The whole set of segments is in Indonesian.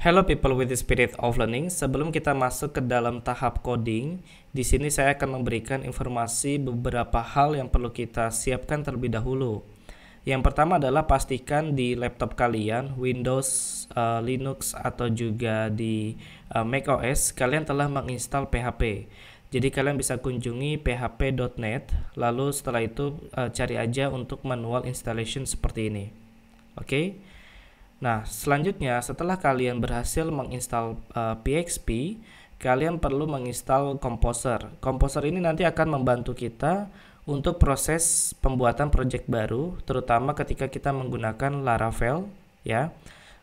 Hello people with the spirit of learning. Sebelum kita masuk ke dalam tahap coding, di sini saya akan memberikan informasi beberapa hal yang perlu kita siapkan terlebih dahulu. Yang pertama adalah pastikan di laptop kalian Windows, uh, Linux atau juga di uh, eh, macOS kalian telah menginstal PHP. Jadi kalian bisa kunjungi php.net lalu setelah itu uh, cari aja untuk manual installation seperti ini. Oke. Okay? Nah, selanjutnya setelah kalian berhasil menginstal uh, eh, PXP, kalian perlu menginstal Composer. Composer ini nanti akan membantu kita untuk proses pembuatan project baru, terutama ketika kita menggunakan Laravel, ya,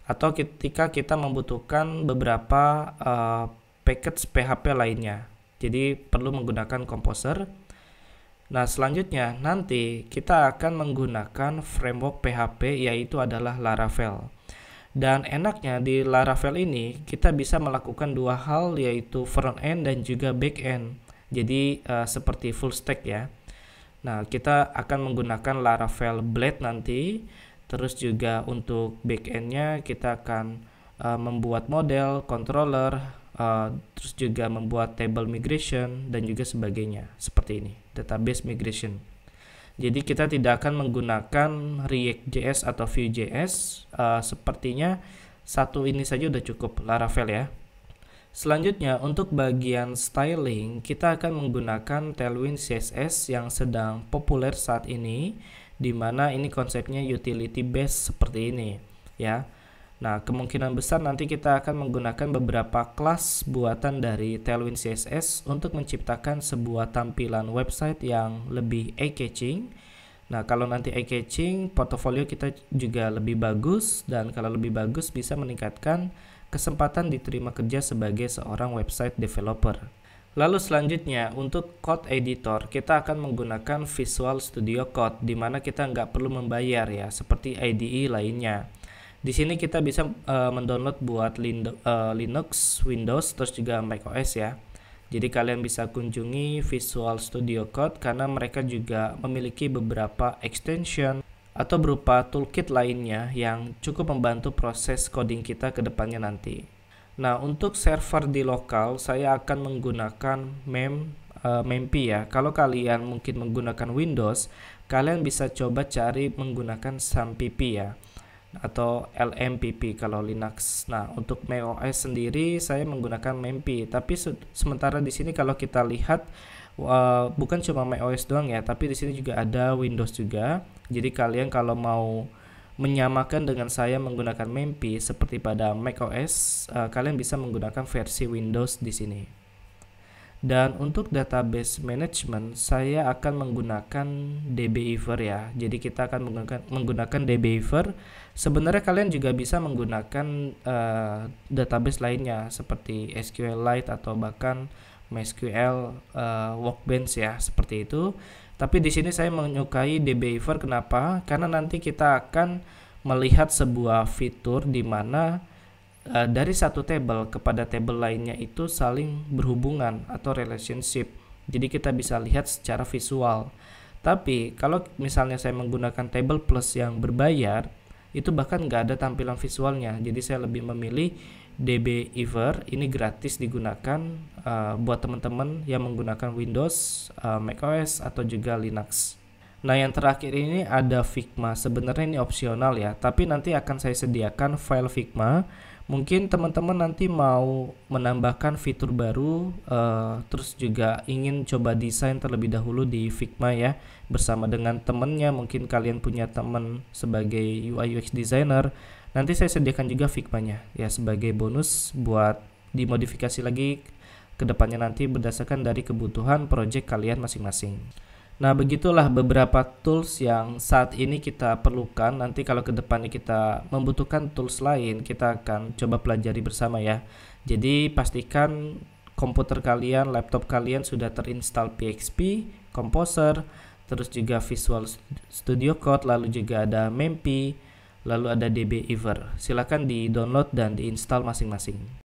atau ketika kita membutuhkan beberapa uh, package PHP lainnya. Jadi perlu menggunakan Composer. Nah, selanjutnya nanti kita akan menggunakan framework PHP yaitu adalah Laravel. Dan enaknya di Laravel ini kita bisa melakukan dua hal yaitu front end dan juga back end. Jadi uh, seperti full stack ya. Nah, kita akan menggunakan Laravel Blade nanti. Terus juga untuk back endnya kita akan uh, membuat model, controller, uh, terus juga membuat table migration dan juga sebagainya seperti ini, database migration. Jadi kita tidak akan menggunakan React JS atau Vue.js. Uh, sepertinya satu ini saja sudah cukup Laravel ya. Selanjutnya untuk bagian styling kita akan menggunakan Tailwind CSS yang sedang populer saat ini di mana ini konsepnya utility based seperti ini ya. Nah, kemungkinan besar nanti kita akan menggunakan beberapa kelas buatan dari Tailwind CSS untuk menciptakan sebuah tampilan website yang lebih eye-catching. Nah, kalau nanti eye-catching, portofolio kita juga lebih bagus dan kalau lebih bagus bisa meningkatkan kesempatan diterima kerja sebagai seorang website developer. Lalu selanjutnya untuk code editor kita akan menggunakan Visual Studio Code di mana kita nggak perlu membayar ya seperti IDE lainnya. Di sini kita bisa uh, mendownload buat Lindo, uh, eh, Linux, Windows, terus juga macOS ya. Jadi kalian bisa kunjungi Visual Studio Code karena mereka juga memiliki beberapa extension atau berupa toolkit lainnya yang cukup membantu proses coding kita ke depannya nanti. Nah, untuk server di lokal saya akan menggunakan mem uh, mempi ya. Kalau kalian mungkin menggunakan Windows, kalian bisa coba cari menggunakan sampipi ya atau LMPP kalau Linux. Nah, untuk macOS sendiri saya menggunakan MEMPI, tapi sementara di sini kalau kita lihat uh, bukan cuma macOS doang ya, tapi di sini juga ada Windows juga. Jadi kalian kalau mau menyamakan dengan saya menggunakan MEMPI seperti pada macOS, uh, eh, kalian bisa menggunakan versi Windows di sini. Dan untuk database management, saya akan menggunakan DBEver ya. Jadi kita akan menggunakan, menggunakan DBEver. Sebenarnya kalian juga bisa menggunakan uh, database lainnya seperti SQLite atau bahkan MySQL uh, eh, Workbench ya, seperti itu. Tapi di sini saya menyukai DBEver kenapa? Karena nanti kita akan melihat sebuah fitur di mana Eh, dari satu table kepada table lainnya itu saling berhubungan atau relationship. Jadi kita bisa lihat secara visual. Tapi kalau misalnya saya menggunakan table plus yang berbayar, itu bahkan nggak ada tampilan visualnya. Jadi saya lebih memilih DB Ever ini gratis digunakan uh, buat teman-teman yang menggunakan Windows, uh, eh, macOS atau juga Linux. Nah, yang terakhir ini ada Figma. Sebenarnya ini opsional ya, tapi nanti akan saya sediakan file Figma Mungkin teman-teman nanti mau menambahkan fitur baru, uh, terus juga ingin coba desain terlebih dahulu di Figma ya, bersama dengan temennya. Mungkin kalian punya teman sebagai UI UX designer. Nanti saya sediakan juga Figma-nya ya sebagai bonus buat dimodifikasi lagi kedepannya nanti berdasarkan dari kebutuhan project kalian masing-masing. Nah, begitulah beberapa tools yang saat ini kita perlukan. Nanti kalau ke depannya kita membutuhkan tools lain, kita akan coba pelajari bersama ya. Jadi, pastikan komputer kalian, laptop kalian sudah terinstall PXP, Composer, terus juga Visual Studio Code, lalu juga ada mempi lalu ada DB Ever. Silakan di-download dan diinstal masing-masing.